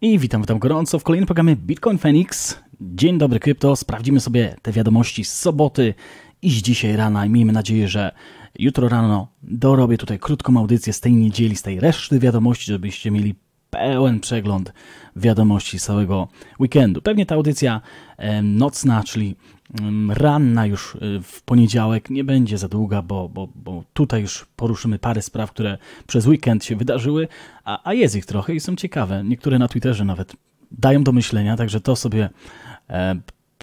I witam, witam gorąco w kolejnym programie Bitcoin Phoenix. Dzień dobry krypto, sprawdzimy sobie te wiadomości z soboty i z dzisiaj rana i miejmy nadzieję, że jutro rano dorobię tutaj krótką audycję z tej niedzieli, z tej reszty wiadomości, żebyście mieli pełen przegląd wiadomości z całego weekendu. Pewnie ta audycja nocna, czyli ranna już y, w poniedziałek nie będzie za długa, bo, bo, bo tutaj już poruszymy parę spraw, które przez weekend się wydarzyły, a, a jest ich trochę i są ciekawe. Niektóre na Twitterze nawet dają do myślenia, także to sobie e,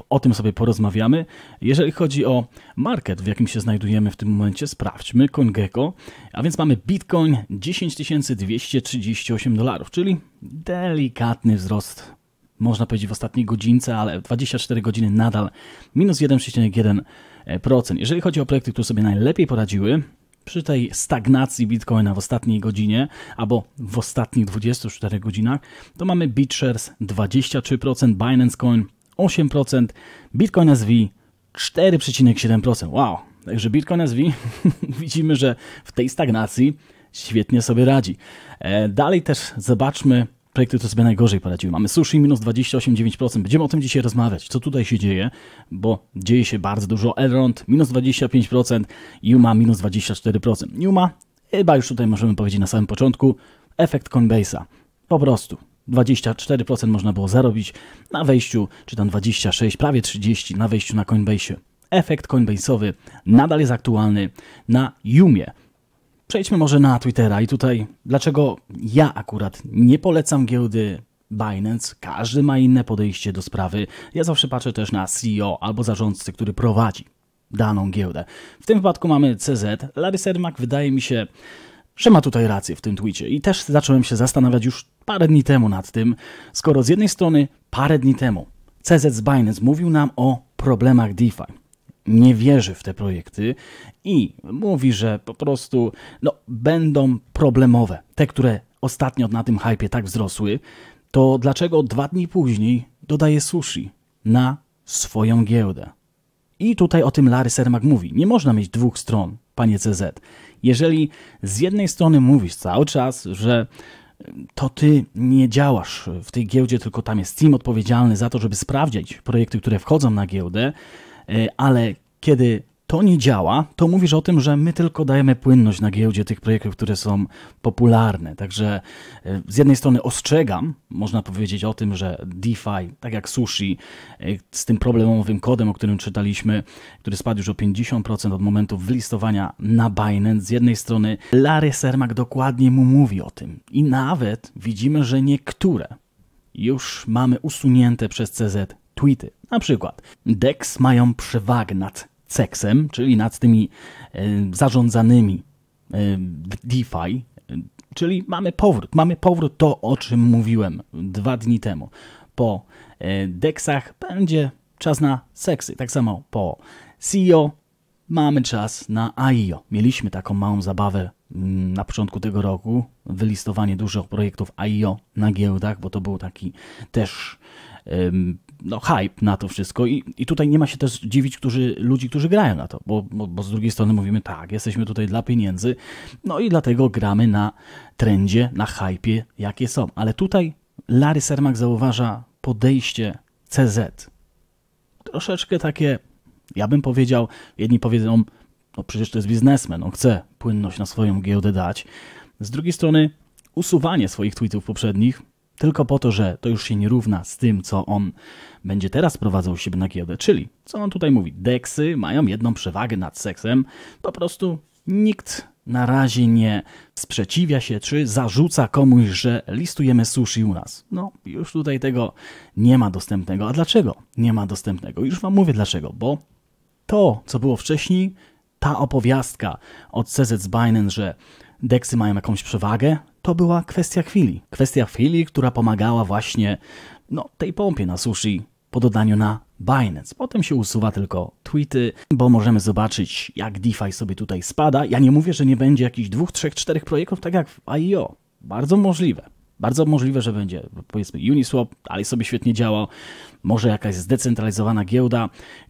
o tym sobie porozmawiamy. Jeżeli chodzi o market, w jakim się znajdujemy w tym momencie, sprawdźmy CoinGecko. A więc mamy Bitcoin 10 238 dolarów, czyli delikatny wzrost można powiedzieć w ostatniej godzince, ale 24 godziny nadal minus 1,1%. E, Jeżeli chodzi o projekty, które sobie najlepiej poradziły, przy tej stagnacji Bitcoina w ostatniej godzinie albo w ostatnich 24 godzinach, to mamy BitShares 23%, Binance Coin 8%, Bitcoin SV 4,7%. Wow! Także Bitcoin SV widzimy, że w tej stagnacji świetnie sobie radzi. E, dalej też zobaczmy projekty, które sobie najgorzej poradziły. Mamy sushi minus 28,9%. Będziemy o tym dzisiaj rozmawiać. Co tutaj się dzieje? Bo dzieje się bardzo dużo. Elrond minus 25%, Yuma minus 24%. Yuma chyba już tutaj możemy powiedzieć na samym początku efekt Coinbase'a. Po prostu. 24% można było zarobić na wejściu, czy tam 26, prawie 30 na wejściu na Coinbase'ie. Efekt Coinbase'owy nadal jest aktualny na Yumie. Przejdźmy może na Twittera i tutaj, dlaczego ja akurat nie polecam giełdy Binance, każdy ma inne podejście do sprawy. Ja zawsze patrzę też na CEO albo zarządcę, który prowadzi daną giełdę. W tym wypadku mamy CZ. Larry Sermak wydaje mi się, że ma tutaj rację w tym twecie i też zacząłem się zastanawiać już parę dni temu nad tym, skoro z jednej strony parę dni temu CZ z Binance mówił nam o problemach DeFi nie wierzy w te projekty i mówi, że po prostu no, będą problemowe. Te, które ostatnio na tym hypie tak wzrosły, to dlaczego dwa dni później dodaje sushi na swoją giełdę? I tutaj o tym Larry Sermak mówi. Nie można mieć dwóch stron, panie CZ. Jeżeli z jednej strony mówisz cały czas, że e, to ty nie działasz w tej giełdzie, tylko tam jest team odpowiedzialny za to, żeby sprawdzić projekty, które wchodzą na giełdę, E, ale kiedy to nie działa, to mówisz o tym, że my tylko dajemy płynność na giełdzie tych projektów, które są popularne. Także e, z jednej strony ostrzegam, można powiedzieć o tym, że DeFi, tak jak sushi, e, z tym problemowym kodem, o którym czytaliśmy, który spadł już o 50% od momentu wylistowania na Binance, z jednej strony Larry Sermak dokładnie mu mówi o tym. I nawet widzimy, że niektóre już mamy usunięte przez CZ tweety. Na przykład DEX mają przewagę nad seksem, czyli nad tymi e, zarządzanymi e, DeFi, e, czyli mamy powrót. Mamy powrót to, o czym mówiłem dwa dni temu. Po DEXach będzie czas na seksy. Tak samo po CEO mamy czas na AIO. Mieliśmy taką małą zabawę mm, na początku tego roku, wylistowanie dużych projektów AIO na giełdach, bo to był taki też no, hype na to wszystko I, i tutaj nie ma się też dziwić którzy, ludzi, którzy grają na to, bo, bo, bo z drugiej strony mówimy tak, jesteśmy tutaj dla pieniędzy, no i dlatego gramy na trendzie, na hypie, jakie są. Ale tutaj Larry Sermak zauważa podejście CZ. Troszeczkę takie, ja bym powiedział, jedni powiedzą, no przecież to jest biznesmen, on chce płynność na swoją giełdę dać. Z drugiej strony usuwanie swoich tweetów poprzednich, tylko po to, że to już się nie równa z tym, co on będzie teraz prowadzał siebie na giełdę. Czyli, co on tutaj mówi, deksy mają jedną przewagę nad seksem. Po prostu nikt na razie nie sprzeciwia się czy zarzuca komuś, że listujemy sushi u nas. No, już tutaj tego nie ma dostępnego. A dlaczego nie ma dostępnego? Już wam mówię dlaczego, bo to, co było wcześniej, ta opowiastka od CZ z Binance, że deksy mają jakąś przewagę to była kwestia chwili. Kwestia chwili, która pomagała właśnie no, tej pompie na sushi po dodaniu na Binance. Potem się usuwa tylko tweety, bo możemy zobaczyć, jak DeFi sobie tutaj spada. Ja nie mówię, że nie będzie jakichś dwóch, trzech, czterech projektów, tak jak w IEO. Bardzo możliwe. Bardzo możliwe, że będzie powiedzmy Uniswap, ale sobie świetnie działa. Może jakaś zdecentralizowana giełda,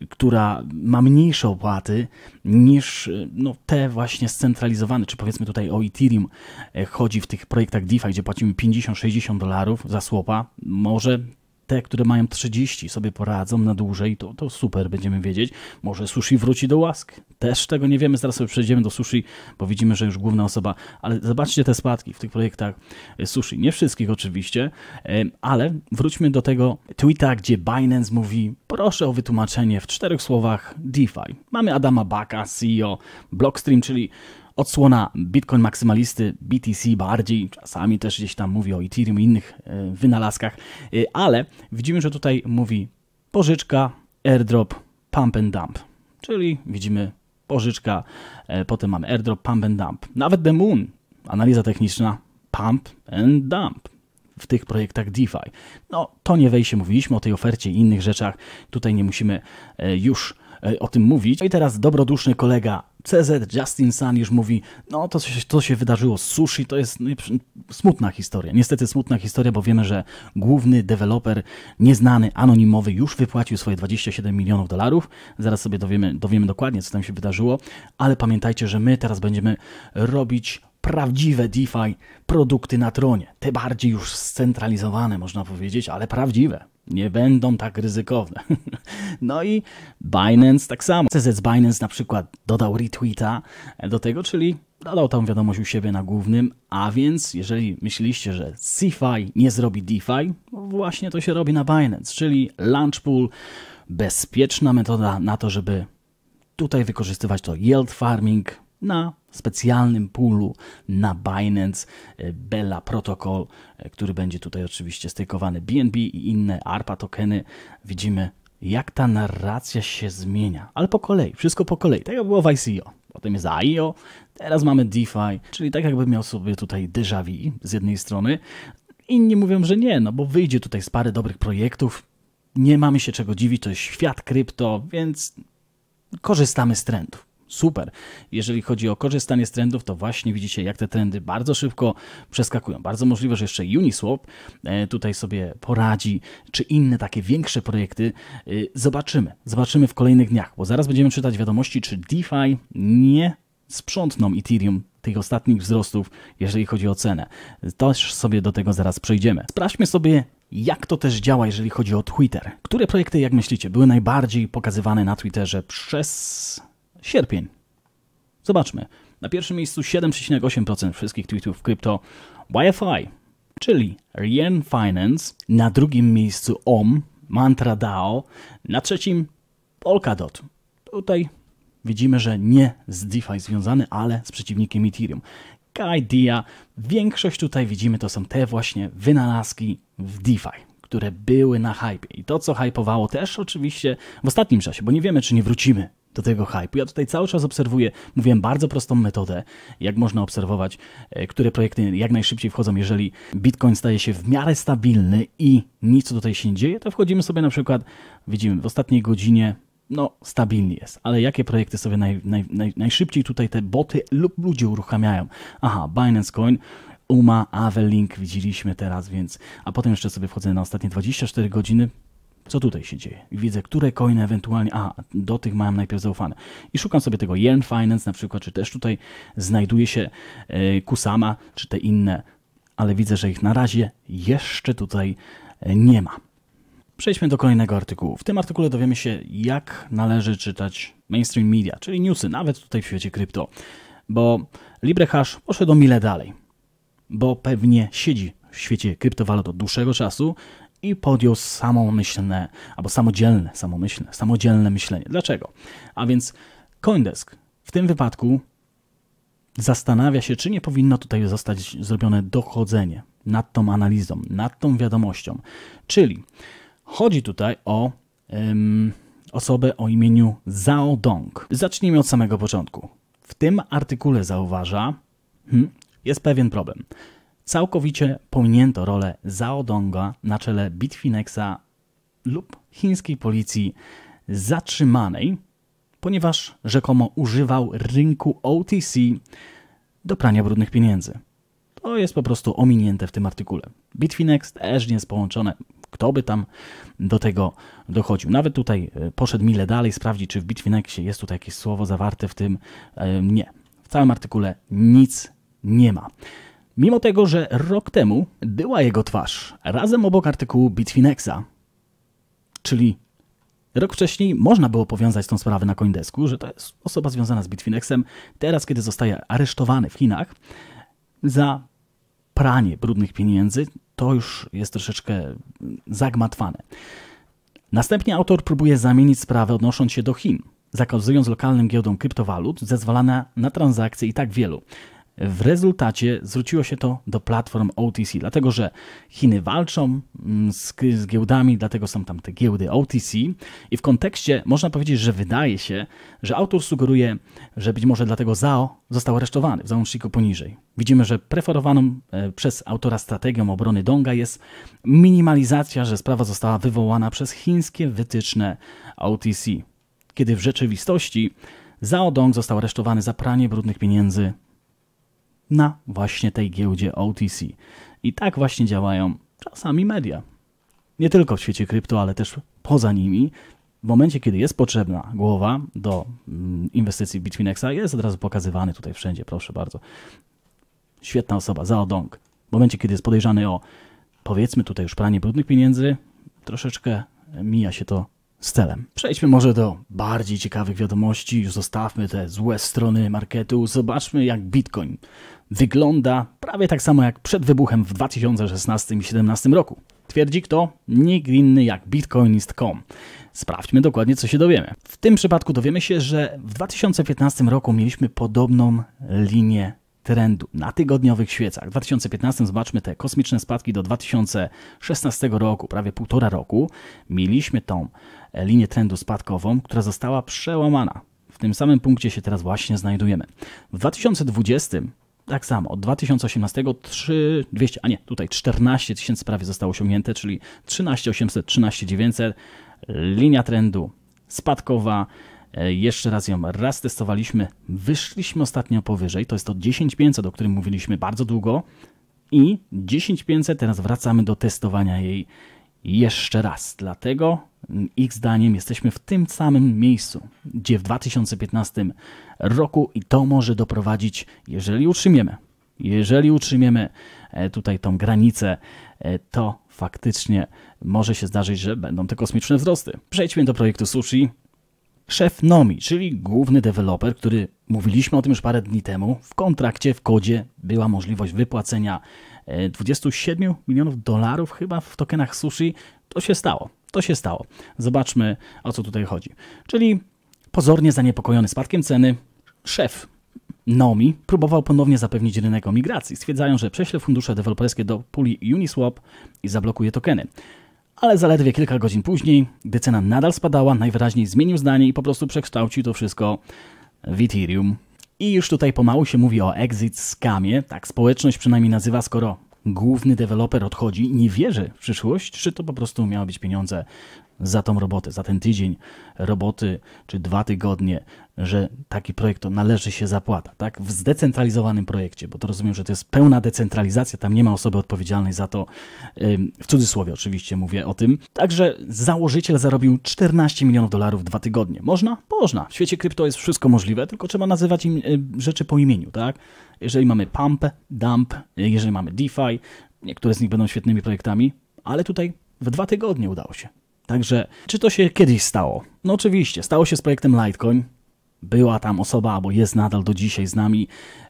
która ma mniejsze opłaty niż no, te właśnie scentralizowane, czy powiedzmy tutaj o Ethereum e, chodzi w tych projektach DeFi, gdzie płacimy 50-60 dolarów za słopa. Może te, które mają 30, sobie poradzą na dłużej, to, to super, będziemy wiedzieć. Może sushi wróci do łask. Też tego nie wiemy, zaraz sobie przejdziemy do sushi, bo widzimy, że już główna osoba. Ale zobaczcie te spadki w tych projektach sushi. Nie wszystkich oczywiście, ale wróćmy do tego tweeta, gdzie Binance mówi: proszę o wytłumaczenie w czterech słowach DeFi. Mamy Adama Baka, CEO, Blockstream, czyli Odsłona Bitcoin maksymalisty, BTC bardziej, czasami też gdzieś tam mówi o Ethereum i innych e, wynalazkach, e, ale widzimy, że tutaj mówi pożyczka, airdrop, pump and dump, czyli widzimy pożyczka, e, potem mamy airdrop, pump and dump. Nawet The Moon, analiza techniczna, pump and dump w tych projektach DeFi. No, to nie wejście, mówiliśmy o tej ofercie i innych rzeczach, tutaj nie musimy już o tym mówić. No I teraz dobroduszny kolega CZ Justin Sun już mówi, no to, co się wydarzyło z sushi, to jest no, smutna historia. Niestety smutna historia, bo wiemy, że główny deweloper, nieznany, anonimowy, już wypłacił swoje 27 milionów dolarów. Zaraz sobie dowiemy, dowiemy dokładnie, co tam się wydarzyło, ale pamiętajcie, że my teraz będziemy robić prawdziwe DeFi produkty na tronie. Te bardziej już scentralizowane, można powiedzieć, ale prawdziwe nie będą tak ryzykowne. No i Binance tak samo. CZ Binance na przykład dodał retweeta do tego, czyli dodał tą wiadomość u siebie na głównym, a więc jeżeli myśleliście, że CFI nie zrobi DeFi, no właśnie to się robi na Binance, czyli launch pool, bezpieczna metoda na to, żeby tutaj wykorzystywać to yield farming na specjalnym poolu na Binance e, Bella Protocol, e, który będzie tutaj oczywiście stykowany BNB i inne ARPA tokeny. Widzimy, jak ta narracja się zmienia, ale po kolei, wszystko po kolei. Tego tak było w ICO, potem jest IO, teraz mamy DeFi, czyli tak jakby miał sobie tutaj déjà vu z jednej strony. Inni mówią, że nie, no bo wyjdzie tutaj z parę dobrych projektów, nie mamy się czego dziwić, to jest świat krypto, więc korzystamy z trendów super. Jeżeli chodzi o korzystanie z trendów, to właśnie widzicie, jak te trendy bardzo szybko przeskakują. Bardzo możliwe, że jeszcze Uniswap e, tutaj sobie poradzi, czy inne takie większe projekty. E, zobaczymy, zobaczymy w kolejnych dniach, bo zaraz będziemy czytać wiadomości, czy DeFi nie sprzątną Ethereum tych ostatnich wzrostów, jeżeli chodzi o cenę. już sobie do tego zaraz przejdziemy. Sprawdźmy sobie, jak to też działa, jeżeli chodzi o Twitter. Które projekty, jak myślicie, były najbardziej pokazywane na Twitterze przez sierpień. Zobaczmy. Na pierwszym miejscu 7,8% wszystkich tweetów krypto Wi-Fi, y czyli Rien Finance. Na drugim miejscu OM, Mantra DAO. Na trzecim Polkadot. Tutaj widzimy, że nie z DeFi związany, ale z przeciwnikiem Ethereum. Kaidia. Większość tutaj widzimy to są te właśnie wynalazki w DeFi które były na hypie. I to, co hypowało też oczywiście w ostatnim czasie, bo nie wiemy, czy nie wrócimy do tego hypu. Ja tutaj cały czas obserwuję, mówiłem bardzo prostą metodę, jak można obserwować, e, które projekty jak najszybciej wchodzą. Jeżeli Bitcoin staje się w miarę stabilny i nic tutaj się nie dzieje, to wchodzimy sobie na przykład, widzimy w ostatniej godzinie, no stabilny jest, ale jakie projekty sobie naj, naj, naj, najszybciej tutaj te boty lub ludzie uruchamiają? Aha, Binance Coin UMA, Avelink widzieliśmy teraz, więc, a potem jeszcze sobie wchodzę na ostatnie 24 godziny, co tutaj się dzieje. Widzę, które coiny ewentualnie, a do tych mam najpierw zaufane. I szukam sobie tego yen Finance na przykład, czy też tutaj znajduje się e, Kusama, czy te inne, ale widzę, że ich na razie jeszcze tutaj e, nie ma. Przejdźmy do kolejnego artykułu. W tym artykule dowiemy się, jak należy czytać mainstream media, czyli newsy, nawet tutaj w świecie krypto, bo LibreHash poszedł o mile dalej, bo pewnie siedzi w świecie kryptowalut od dłuższego czasu, i podjął samomyślne, albo samodzielne, samomyślne, samodzielne myślenie. Dlaczego? A więc Coindesk w tym wypadku zastanawia się, czy nie powinno tutaj zostać zrobione dochodzenie nad tą analizą, nad tą wiadomością. Czyli chodzi tutaj o ym, osobę o imieniu Zhao Dong. Zacznijmy od samego początku. W tym artykule zauważa, hmm, jest pewien problem. Całkowicie pominięto rolę Zhao Donga na czele Bitfinexa lub chińskiej policji zatrzymanej, ponieważ rzekomo używał rynku OTC do prania brudnych pieniędzy. To jest po prostu ominięte w tym artykule. Bitfinex też nie jest połączone. Kto by tam do tego dochodził? Nawet tutaj e, poszedł mile dalej, sprawdzi, czy w Bitfinexie jest tutaj jakieś słowo zawarte w tym. E, nie. W całym artykule nic nie ma. Mimo tego, że rok temu była jego twarz, razem obok artykułu Bitfinexa. Czyli rok wcześniej można było powiązać tą sprawę na Coindesku, że to jest osoba związana z Bitfinexem. Teraz, kiedy zostaje aresztowany w Chinach za pranie brudnych pieniędzy, to już jest troszeczkę zagmatwane. Następnie autor próbuje zamienić sprawę odnosząc się do Chin, zakazując lokalnym giełdom kryptowalut zezwalania na transakcje i tak wielu. W rezultacie zwróciło się to do platform OTC, dlatego że Chiny walczą mm, z, z, giełdami, dlatego są tam te giełdy OTC. I w kontekście można powiedzieć, że wydaje się, że autor sugeruje, że być może dlatego ZAO został aresztowany w załączniku poniżej. Widzimy, że preferowaną e, przez autora strategią obrony Donga jest minimalizacja, że sprawa została wywołana przez chińskie wytyczne OTC, kiedy w rzeczywistości Zhao Dong został aresztowany za pranie brudnych pieniędzy na właśnie tej giełdzie OTC. I tak właśnie działają czasami media. Nie tylko w świecie krypto, ale też poza nimi. W momencie, kiedy jest potrzebna głowa do mm, inwestycji w Bitfinexa, jest od razu pokazywany tutaj wszędzie, proszę bardzo. Świetna osoba, Zao Dong. W momencie, kiedy jest podejrzany o, powiedzmy tutaj już pranie brudnych pieniędzy, troszeczkę mija się to z celem. Przejdźmy może do bardziej ciekawych wiadomości, już zostawmy te złe strony marketu, zobaczmy jak Bitcoin wygląda prawie tak samo jak przed wybuchem w 2016 i 2017 roku. Twierdzi kto? Nikt inny jak bitcoinist.com. Sprawdźmy dokładnie, co się dowiemy. W tym przypadku dowiemy się, że w 2015 roku mieliśmy podobną linię trendu na tygodniowych świecach. W 2015 zobaczmy te kosmiczne spadki do 2016 roku, prawie półtora roku. Mieliśmy tą e, linię trendu spadkową, która została przełamana. W tym samym punkcie się teraz właśnie znajdujemy. W 2020 tak samo, od 2018 3, 200, a nie, tutaj 14 tysięcy prawie zostało osiągnięte, czyli 13 800, 13 900. Linia trendu spadkowa. E, jeszcze raz ją raz testowaliśmy. Wyszliśmy ostatnio powyżej. To jest to 10500, o którym mówiliśmy bardzo długo. I 10500 teraz wracamy do testowania jej jeszcze raz. Dlatego ich zdaniem jesteśmy w tym samym miejscu, gdzie w 2015 roku i to może doprowadzić, jeżeli utrzymiemy, jeżeli utrzymiemy e, tutaj tą granicę, e, to faktycznie może się zdarzyć, że będą te kosmiczne wzrosty. Przejdźmy do projektu Sushi. Szef Nomi, czyli główny deweloper, który mówiliśmy o tym już parę dni temu, w kontrakcie, w kodzie była możliwość wypłacenia 27 e, milionów dolarów chyba w tokenach Sushi. To się stało. To się stało. Zobaczmy, o co tutaj chodzi. Czyli pozornie zaniepokojony spadkiem ceny, szef Nomi próbował ponownie zapewnić rynek o migracji. Stwierdzają, że prześle fundusze deweloperskie do puli Uniswap i zablokuje tokeny. Ale zaledwie kilka godzin później, gdy cena nadal spadała, najwyraźniej zmienił zdanie i po prostu przekształcił to wszystko w Ethereum. I już tutaj pomału się mówi o exit scamie, tak społeczność przynajmniej nazywa, skoro główny deweloper odchodzi, nie wierzy w przyszłość, czy to po prostu miały być pieniądze za tą robotę, za ten tydzień roboty, czy dwa tygodnie, że taki projekt to należy się zapłata, tak? W zdecentralizowanym projekcie, bo to rozumiem, że to jest pełna decentralizacja, tam nie ma osoby odpowiedzialnej za to, w cudzysłowie oczywiście mówię o tym. Także założyciel zarobił 14 milionów dolarów w dwa tygodnie. Można? Można. W świecie krypto jest wszystko możliwe, tylko trzeba nazywać im rzeczy po imieniu, tak? jeżeli mamy Pump, Dump, jeżeli mamy DeFi, niektóre z nich będą świetnymi projektami, ale tutaj w dwa tygodnie udało się. Także, czy to się kiedyś stało? No oczywiście, stało się z projektem Litecoin. Była tam osoba, albo jest nadal do dzisiaj z nami,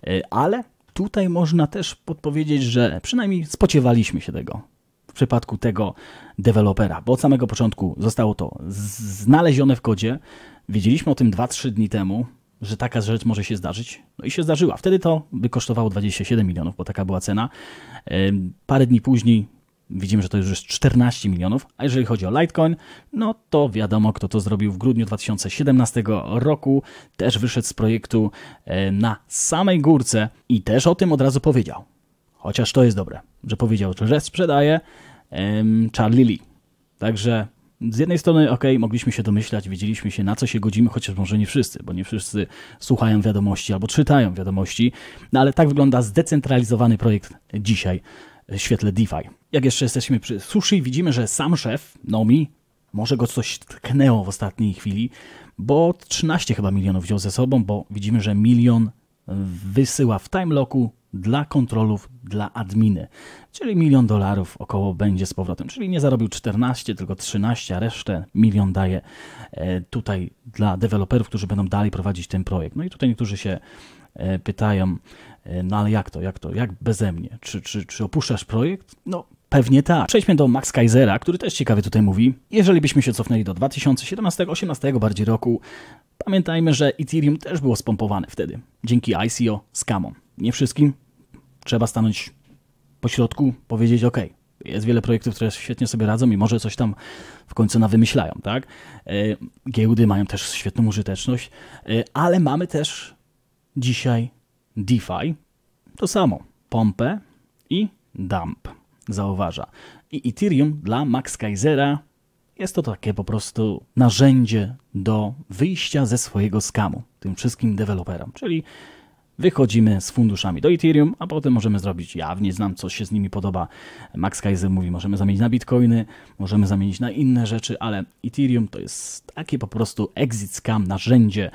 e, ale tutaj można też podpowiedzieć, że przynajmniej spodziewaliśmy się tego w przypadku tego dewelopera, bo od samego początku zostało to znalezione w kodzie. Wiedzieliśmy o tym 2-3 dni temu, że taka rzecz może się zdarzyć. No i się zdarzyła. Wtedy to by kosztowało 27 milionów, bo taka była cena. Parę dni później widzimy, że to już jest 14 milionów, a jeżeli chodzi o Litecoin, no to wiadomo, kto to zrobił w grudniu 2017 roku. Też wyszedł z projektu e, na samej górce i też o tym od razu powiedział. Chociaż to jest dobre, że powiedział, że sprzedaje Charlie Lee. Także z jednej strony, ok, mogliśmy się domyślać, wiedzieliśmy się na co się godzimy, chociaż może nie wszyscy, bo nie wszyscy słuchają wiadomości albo czytają wiadomości, no ale tak wygląda zdecentralizowany projekt dzisiaj w świetle DeFi. Jak jeszcze jesteśmy przy sushi, widzimy, że sam szef Nomi może go coś tknęło w ostatniej chwili, bo 13 chyba milionów wziął ze sobą, bo widzimy, że milion wysyła w time locku dla kontrolów dla adminy, czyli milion dolarów około będzie z powrotem, czyli nie zarobił 14, tylko 13, a resztę milion daje e, tutaj dla deweloperów, którzy będą dalej prowadzić ten projekt. No i tutaj niektórzy się e, pytają, e, no ale jak to, jak to, jak beze mnie? Czy, czy, czy opuszczasz projekt? No pewnie tak. Przejdźmy do Max Kaisera, który też ciekawie tutaj mówi. Jeżeli byśmy się cofnęli do 2017 2018 bardziej roku, pamiętajmy, że Ethereum też było spompowane wtedy, dzięki ICO z Kamą. Nie wszystkim, trzeba stanąć po środku, powiedzieć ok. Jest wiele projektów, które świetnie sobie radzą i może coś tam w końcu nawymyślają, tak? E, giełdy mają też świetną użyteczność, e, ale mamy też dzisiaj DeFi, to samo, pompę i dump, zauważa. I Ethereum dla Max Kaisera jest to takie po prostu narzędzie do wyjścia ze swojego skamu, tym wszystkim deweloperom. Czyli wychodzimy z funduszami do Ethereum, a potem możemy zrobić jawnie, znam co się z nimi podoba. Max Kaiser mówi, możemy zamienić na bitcoiny, możemy zamienić na inne rzeczy, ale Ethereum to jest takie po prostu exit scam, narzędzie,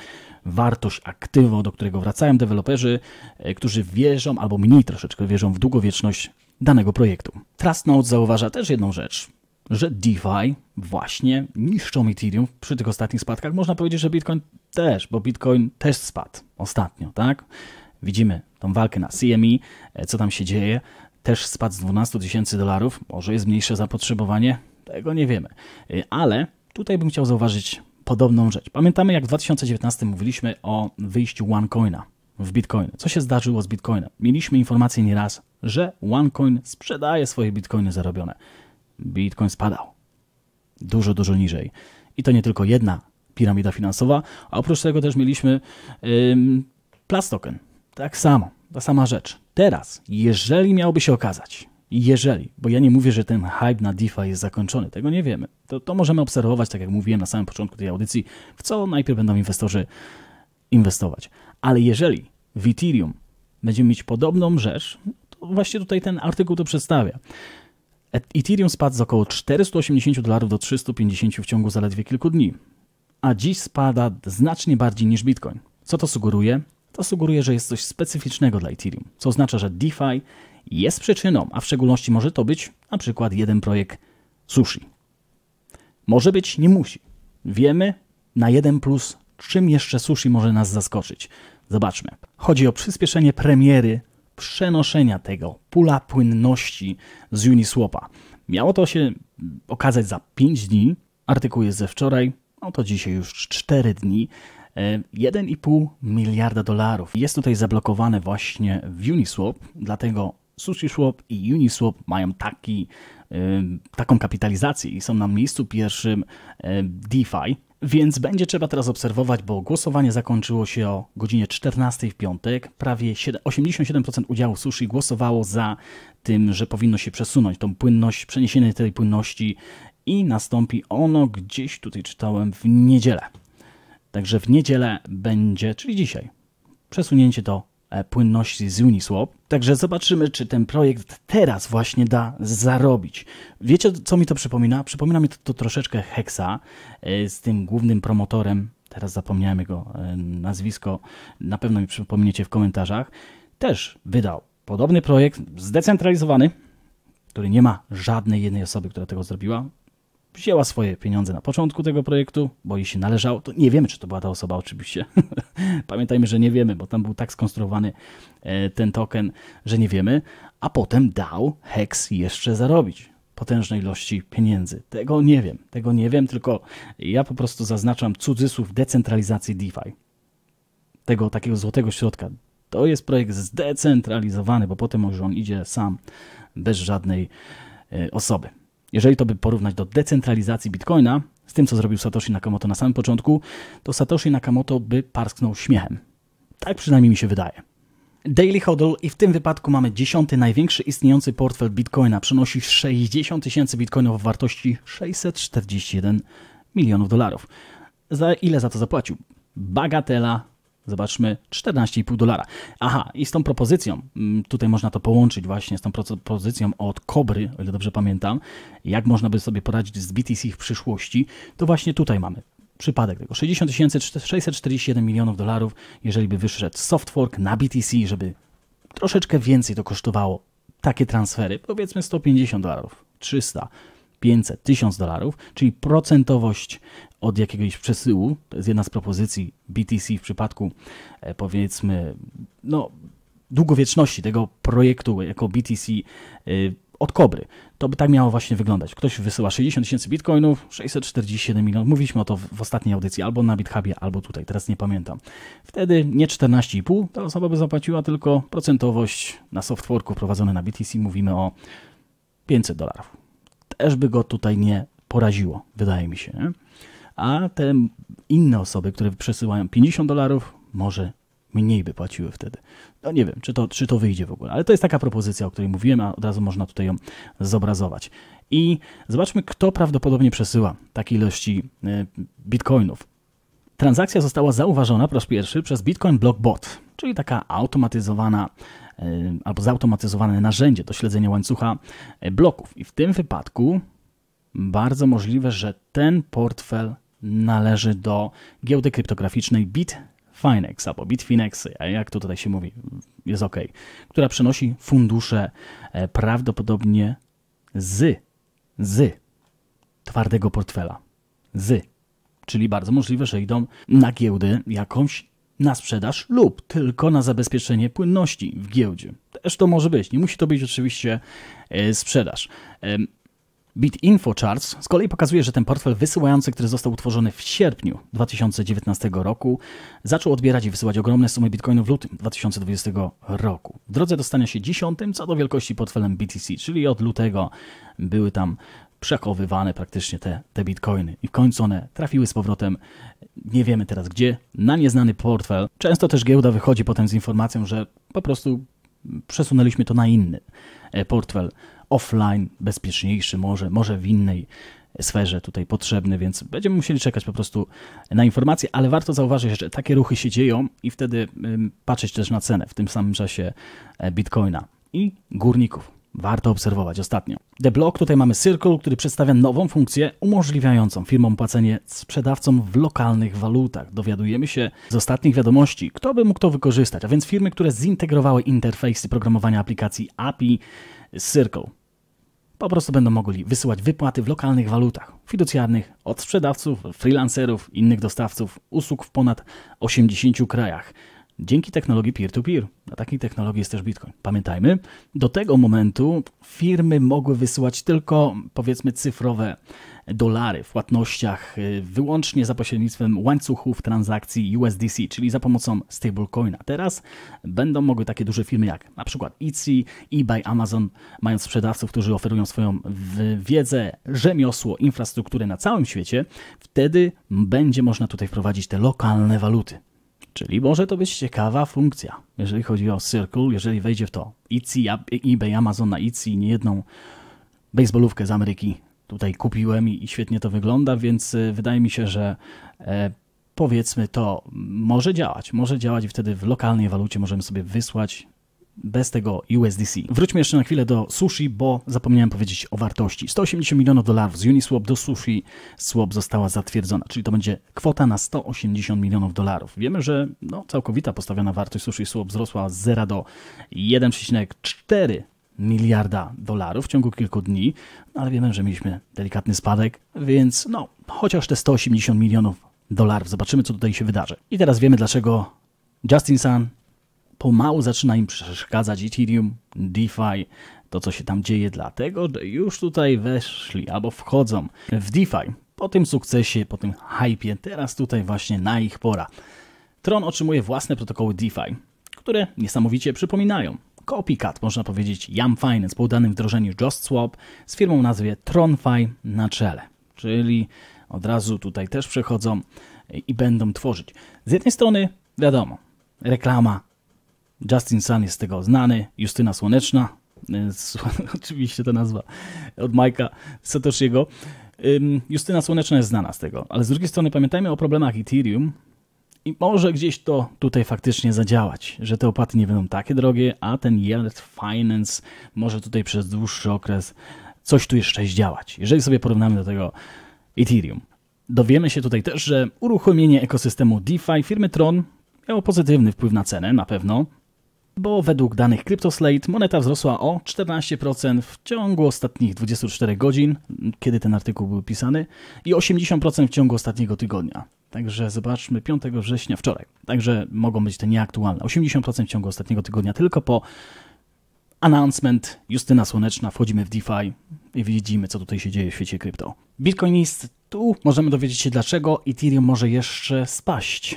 wartość aktywo, do którego wracają deweloperzy, e, którzy wierzą, albo mniej troszeczkę wierzą w długowieczność danego projektu. Trustnote zauważa też jedną rzecz że DeFi właśnie niszczą Ethereum przy tych ostatnich spadkach. Można powiedzieć, że Bitcoin też, bo Bitcoin też spadł ostatnio, tak? Widzimy tą walkę na CME, e, co tam się dzieje. Też spadł z 12 tysięcy dolarów. Może jest mniejsze zapotrzebowanie? Tego nie wiemy. E, ale tutaj bym chciał zauważyć podobną rzecz. Pamiętamy, jak w 2019 mówiliśmy o wyjściu OneCoina w Bitcoin. Co się zdarzyło z Bitcoinem? Mieliśmy informację nieraz, że OneCoin sprzedaje swoje Bitcoiny zarobione. Bitcoin spadał. Dużo, dużo niżej. I to nie tylko jedna piramida finansowa, a oprócz tego też mieliśmy ym, Plastoken. Tak samo, ta sama rzecz. Teraz, jeżeli miałoby się okazać, jeżeli, bo ja nie mówię, że ten hype na DeFi jest zakończony, tego nie wiemy. To, to możemy obserwować, tak jak mówiłem na samym początku tej audycji, w co najpierw będą inwestorzy inwestować. Ale jeżeli w Ethereum będziemy mieć podobną rzecz, to właśnie tutaj ten artykuł to przedstawia. Ethereum spadł z około 480 dolarów do 350 w ciągu zaledwie kilku dni, a dziś spada znacznie bardziej niż Bitcoin. Co to sugeruje? To sugeruje, że jest coś specyficznego dla Ethereum, co oznacza, że DeFi jest przyczyną, a w szczególności może to być na przykład jeden projekt sushi. Może być, nie musi. Wiemy na jeden plus, czym jeszcze sushi może nas zaskoczyć. Zobaczmy. Chodzi o przyspieszenie premiery przenoszenia tego pula płynności z Uniswapa. Miało to się okazać za 5 dni, artykuł jest ze wczoraj, no to dzisiaj już 4 dni, 1,5 e, miliarda dolarów. Jest tutaj zablokowane właśnie w Uniswap, dlatego SushiSwap i Uniswap mają taki, e, taką kapitalizację i są na miejscu pierwszym e, DeFi, więc będzie trzeba teraz obserwować, bo głosowanie zakończyło się o godzinie 14 w piątek. Prawie 87% udziału sushi głosowało za tym, że powinno się przesunąć tą płynność, przeniesienie tej płynności i nastąpi ono gdzieś tutaj czytałem w niedzielę. Także w niedzielę będzie, czyli dzisiaj, przesunięcie do E, płynności z Uniswap. Także zobaczymy, czy ten projekt teraz właśnie da zarobić. Wiecie, co mi to przypomina? Przypomina mi to, to troszeczkę Hexa e, z tym głównym promotorem. Teraz zapomniałem jego e, nazwisko. Na pewno mi przypomniecie w komentarzach. Też wydał podobny projekt, zdecentralizowany, który nie ma żadnej jednej osoby, która tego zrobiła wzięła swoje pieniądze na początku tego projektu, bo jej się należało. To nie wiemy, czy to była ta osoba oczywiście. Pamiętajmy, że nie wiemy, bo tam był tak skonstruowany e, ten token, że nie wiemy. A potem dał Hex jeszcze zarobić potężnej ilości pieniędzy. Tego nie wiem, tego nie wiem, tylko ja po prostu zaznaczam cudzysłów decentralizacji DeFi. Tego takiego złotego środka. To jest projekt zdecentralizowany, bo potem już on idzie sam, bez żadnej e, osoby. Jeżeli to by porównać do decentralizacji Bitcoina, z tym co zrobił Satoshi Nakamoto na samym początku, to Satoshi Nakamoto by parsknął śmiechem. Tak przynajmniej mi się wydaje. Daily Hodl i w tym wypadku mamy dziesiąty największy istniejący portfel Bitcoina. Przynosi 60 tysięcy Bitcoinów w wartości 641 milionów dolarów. Za ile za to zapłacił? Bagatela Zobaczmy, 14,5 dolara. Aha, i z tą propozycją, mm, tutaj można to połączyć właśnie z tą propozycją od Kobry, o ile dobrze pamiętam, jak można by sobie poradzić z BTC w przyszłości, to właśnie tutaj mamy przypadek tego. 60 647 milionów dolarów, jeżeli by wyszedł soft na BTC, żeby troszeczkę więcej to kosztowało takie transfery, powiedzmy 150 dolarów, 300, 500, 1000 dolarów, czyli procentowość od jakiegoś przesyłu, to jest jedna z propozycji BTC w przypadku e, powiedzmy no, długowieczności tego projektu jako BTC e, od kobry. To by tak miało właśnie wyglądać. Ktoś wysyła 60 tysięcy bitcoinów, 647 milionów. Mówiliśmy o to w, w, ostatniej audycji, albo na BitHubie, albo tutaj, teraz nie pamiętam. Wtedy nie 14,5, ta osoba by zapłaciła tylko procentowość na softworku prowadzone na BTC. Mówimy o 500 dolarów też by go tutaj nie poraziło, wydaje mi się. A te inne osoby, które przesyłają 50 dolarów, może mniej by płaciły wtedy. No nie wiem, czy to, czy to wyjdzie w ogóle, ale to jest taka propozycja, o której mówiłem, a od razu można tutaj ją zobrazować. I zobaczmy, kto prawdopodobnie przesyła takie ilości e, bitcoinów. Transakcja została zauważona po raz pierwszy przez Bitcoin Block Bot, czyli taka automatyzowana E, albo zautomatyzowane narzędzie do śledzenia łańcucha e, bloków. I w tym wypadku bardzo możliwe, że ten portfel należy do giełdy kryptograficznej Bitfinex albo Bitfinex, jak to tutaj się mówi, jest ok, która przenosi fundusze e, prawdopodobnie z, z twardego portfela. Z. Czyli bardzo możliwe, że idą na giełdę jakąś na sprzedaż lub tylko na zabezpieczenie płynności w giełdzie. Też to może być, nie musi to być oczywiście e, sprzedaż. BitInfo Charts z kolei pokazuje, że ten portfel wysyłający, który został utworzony w sierpniu 2019 roku, zaczął odbierać i wysyłać ogromne sumy bitcoinu w lutym 2020 roku. W drodze dostania się dziesiątym co do wielkości portfelem BTC, czyli od lutego były tam przechowywane praktycznie te, te bitcoiny. I w końcu one trafiły z powrotem, nie wiemy teraz gdzie, na nieznany portfel. Często też giełda wychodzi potem z informacją, że po prostu przesunęliśmy to na inny e, portfel offline, bezpieczniejszy, może, może w innej sferze tutaj potrzebny, więc będziemy musieli czekać po prostu na informacje, ale warto zauważyć, że takie ruchy się dzieją i wtedy patrzeć też na cenę w tym samym czasie e, bitcoina i górników warto obserwować ostatnio. The Block, tutaj mamy Circle, który przedstawia nową funkcję umożliwiającą firmom płacenie sprzedawcom w lokalnych walutach. Dowiadujemy się z ostatnich wiadomości, kto by mógł to wykorzystać, a więc firmy, które zintegrowały interfejsy programowania aplikacji API z Circle. Po prostu będą mogli wysyłać wypłaty w lokalnych walutach fiducjarnych od sprzedawców, freelancerów, innych dostawców usług w ponad 80 krajach dzięki technologii peer-to-peer. A takiej technologii jest też Bitcoin. Pamiętajmy, do tego momentu firmy mogły wysyłać tylko powiedzmy cyfrowe dolary w płatnościach y, wyłącznie za pośrednictwem łańcuchów transakcji USDC, czyli za pomocą stablecoina. Teraz będą mogły takie duże firmy jak na przykład Etsy, eBay, Amazon, mając sprzedawców, którzy oferują swoją wiedzę, rzemiosło, infrastrukturę na całym świecie, wtedy będzie można tutaj wprowadzić te lokalne waluty. Czyli może to być ciekawa funkcja, jeżeli chodzi o Circle, jeżeli wejdzie w to Etsy, eBay, Amazon na Etsy, niejedną baseballówkę z Ameryki tutaj kupiłem i świetnie to wygląda, więc e, wydaje mi się, że e, powiedzmy to może działać. Może działać i wtedy w lokalnej walucie możemy sobie wysłać bez tego USDC. Wróćmy jeszcze na chwilę do sushi, bo zapomniałem powiedzieć o wartości. 180 milionów dolarów z Uniswap do sushi swap została zatwierdzona, czyli to będzie kwota na 180 milionów dolarów. Wiemy, że no, całkowita postawiona wartość sushi swap wzrosła z 0 do 1,4 miliarda dolarów w ciągu kilku dni, no, ale wiemy, że mieliśmy delikatny spadek, więc no, chociaż te 180 milionów dolarów, zobaczymy co tutaj się wydarzy. I teraz wiemy dlaczego Justin Sun pomału zaczyna im przeszkadzać Ethereum, DeFi, to co się tam dzieje, dlatego że już tutaj weszli albo wchodzą w DeFi. Po tym sukcesie, po tym hypie, teraz tutaj właśnie na ich pora. Tron otrzymuje własne protokoły DeFi, które niesamowicie przypominają copycat, można powiedzieć, Yam Finance po udanym wdrożeniu JustSwap z firmą nazwie TronFi na czele. Czyli od razu tutaj też przechodzą i będą tworzyć. Z jednej strony, wiadomo, reklama Justin Sun jest z tego znany, Justyna Słoneczna, y, oczywiście ta nazwa od Majka Satoshiego. Justyna Słoneczna jest znana z tego, ale z drugiej strony pamiętajmy o problemach Ethereum i może gdzieś to tutaj faktycznie zadziałać, że te opłaty nie będą takie drogie, a ten Yield Finance może tutaj przez dłuższy okres coś tu jeszcze zdziałać. Jeżeli sobie porównamy do tego Ethereum. Dowiemy się tutaj też, że uruchomienie ekosystemu DeFi firmy Tron miało pozytywny wpływ na cenę, na pewno, bo według danych CryptoSlate moneta wzrosła o 14% w ciągu ostatnich 24 godzin, kiedy ten artykuł był pisany, i 80% w ciągu ostatniego tygodnia. Także zobaczmy 5 września, wczoraj. Także mogą być te nieaktualne. 80% w ciągu ostatniego tygodnia tylko po announcement Justyna Słoneczna, wchodzimy w DeFi i widzimy, co tutaj się dzieje w świecie krypto. Bitcoin jest tu, możemy dowiedzieć się dlaczego Ethereum może jeszcze spaść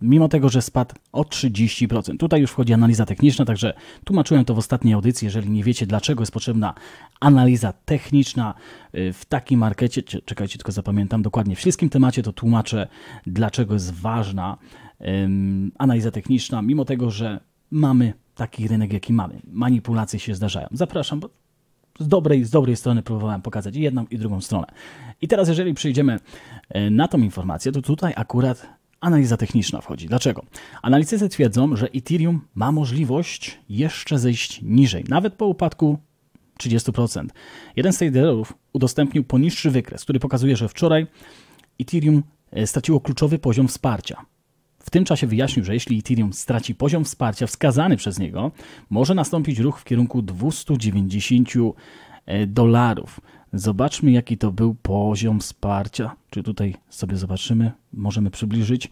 mimo tego, że spadł o 30%. Tutaj już wchodzi analiza techniczna, także tłumaczyłem to w ostatniej audycji. Jeżeli nie wiecie, dlaczego jest potrzebna analiza techniczna y, w takim markecie, czekajcie, tylko zapamiętam dokładnie w śliskim temacie, to tłumaczę, dlaczego jest ważna um, analiza techniczna, mimo tego, że mamy taki rynek, jaki mamy. Manipulacje się zdarzają. Zapraszam, bo z dobrej, z dobrej strony próbowałem pokazać jedną i drugą stronę. I teraz, jeżeli przyjdziemy y, na tą informację, to tutaj akurat analiza techniczna wchodzi. Dlaczego? Analitycy twierdzą, że Ethereum ma możliwość jeszcze zejść niżej, nawet po upadku 30%. Jeden z traderów udostępnił poniższy wykres, który pokazuje, że wczoraj Ethereum e, straciło kluczowy poziom wsparcia. W tym czasie wyjaśnił, że jeśli Ethereum straci poziom wsparcia wskazany przez niego, może nastąpić ruch w kierunku 290 e, dolarów. Zobaczmy, jaki to był poziom wsparcia. Czy tutaj sobie zobaczymy, możemy przybliżyć.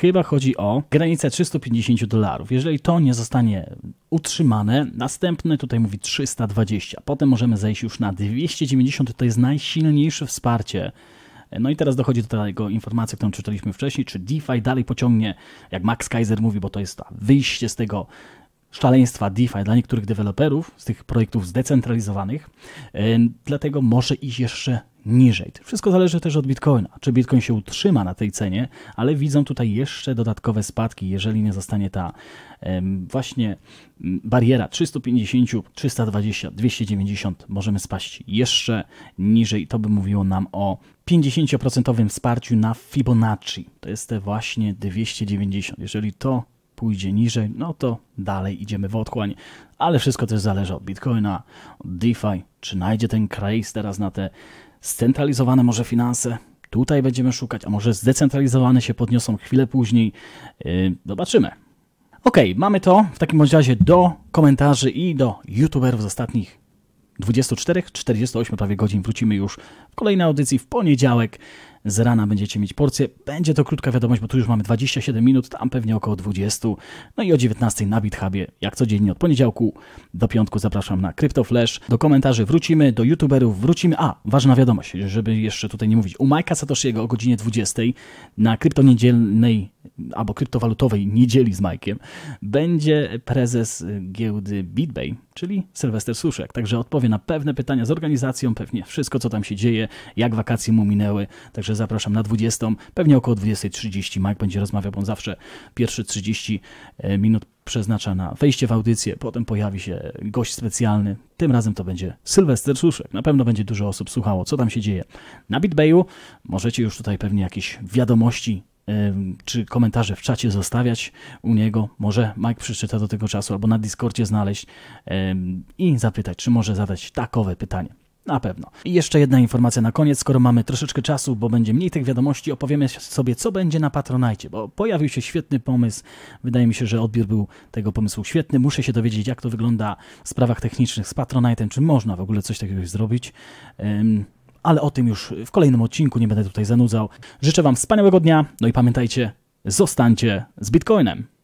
Chyba chodzi o granicę 350 dolarów. Jeżeli to nie zostanie utrzymane, następne tutaj mówi 320. Potem możemy zejść już na 290, to jest najsilniejsze wsparcie. No i teraz dochodzi do tego informacji, którą czytaliśmy wcześniej, czy DeFi dalej pociągnie, jak Max Kaiser mówi, bo to jest to wyjście z tego szaleństwa DeFi dla niektórych deweloperów z tych projektów zdecentralizowanych, e, dlatego może iść jeszcze niżej. Wszystko zależy też od Bitcoina. Czy Bitcoin się utrzyma na tej cenie, ale widzą tutaj jeszcze dodatkowe spadki, jeżeli nie zostanie ta właśnie bariera 350, 320, 290, możemy spaść jeszcze niżej. To by mówiło nam o 50% wsparciu na Fibonacci. To jest te właśnie 290. Jeżeli to pójdzie niżej, no to dalej idziemy w otchłań. Ale wszystko też zależy od Bitcoina, od DeFi, czy najdzie ten krajs teraz na te scentralizowane może finanse. Tutaj będziemy szukać, a może zdecentralizowane się podniosą chwilę później. Yy, zobaczymy. Ok, mamy to w takim razie do komentarzy i do youtuberów z ostatnich 24, 48 prawie godzin. Wrócimy już w kolejnej audycji w poniedziałek z rana będziecie mieć porcję. Będzie to krótka wiadomość, bo tu już mamy 27 minut, tam pewnie około 20. No i o 19 na BitHubie, jak codziennie od poniedziałku do piątku zapraszam na CryptoFlash. Do komentarzy wrócimy, do youtuberów wrócimy. A, ważna wiadomość, żeby jeszcze tutaj nie mówić. U Majka Satoshiego o godzinie 20 na kryptoniedzielnej albo kryptowalutowej niedzieli z Majkiem będzie prezes giełdy BitBay, czyli Sylwester Suszek. Także odpowie na pewne pytania z organizacją, pewnie wszystko, co tam się dzieje, jak wakacje mu minęły. Także zapraszam na 20. Pewnie około 20.30 Mike będzie rozmawiał, bo on zawsze pierwsze 30 e, minut przeznacza na wejście w audycję, potem pojawi się gość specjalny. Tym razem to będzie Sylwester Suszek. Na pewno będzie dużo osób słuchało, co tam się dzieje. Na BitBayu możecie już tutaj pewnie jakieś wiadomości e, czy komentarze w czacie zostawiać u niego. Może Mike przeczyta do tego czasu albo na Discordzie znaleźć e, i zapytać, czy może zadać takowe pytanie. Na pewno. I jeszcze jedna informacja na koniec, skoro mamy troszeczkę czasu, bo będzie mniej tych wiadomości, opowiemy sobie, co będzie na Patronajcie, bo pojawił się świetny pomysł. Wydaje mi się, że odbiór był tego pomysłu świetny. Muszę się dowiedzieć, jak to wygląda w sprawach technicznych z Patronajtem, czy można w ogóle coś takiego zrobić. Um, ale o tym już w kolejnym odcinku, nie będę tutaj zanudzał. Życzę Wam wspaniałego dnia, no i pamiętajcie, zostańcie z Bitcoinem.